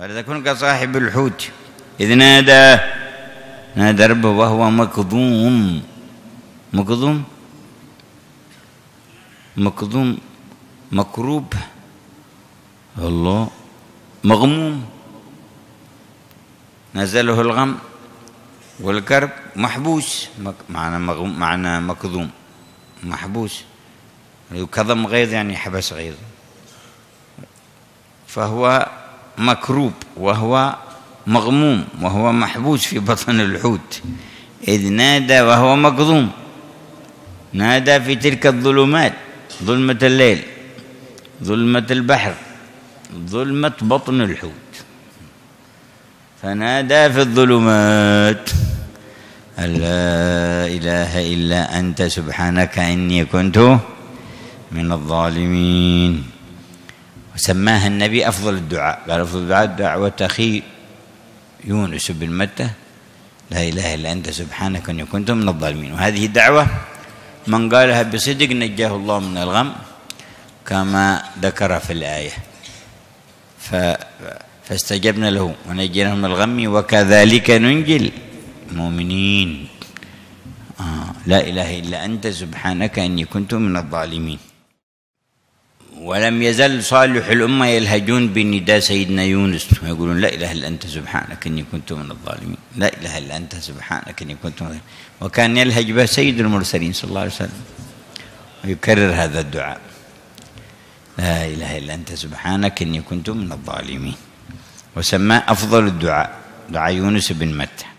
ولا تكون كصاحب الحوت إذ نادى نادى ربه وهو مكظوم مكظوم مكظوم مكروب الله مغموم نزله الغم والكرب محبوس معنى مغم معنى مكظوم محبوس كظم غيظ يعني حبس غيظ فهو مكروب وهو مغموم وهو محبوس في بطن الحوت إذ نادى وهو مكظوم نادى في تلك الظلمات ظلمة الليل ظلمة البحر ظلمة بطن الحوت فنادى في الظلمات أن لا إله إلا أنت سبحانك إني كنت من الظالمين سماها النبي أفضل الدعاء قال أفضل الدعاء دعوة أخي يونس بن متى لا إله إلا أنت سبحانك إني كنت من الظالمين وهذه دعوة من قالها بصدق نجاه الله من الغم كما ذكر في الآية ف فاستجبنا له ونجيناه من الغم وكذلك ننجي المؤمنين آه لا إله إلا أنت سبحانك إني كنت من الظالمين ولم يزل صالح الأمة يلهجون بنداء سيدنا يونس ويقولون لا إله إلا أنت سبحانك إني كنت من الظالمين لا إله إلا أنت سبحانك إني كنت من الظالمين وكان يلهج به سيد المرسلين صلى الله عليه وسلم ويكرر هذا الدعاء لا إله إلا أنت سبحانك إني كنت من الظالمين وسماه أفضل الدعاء دعاء يونس بن متى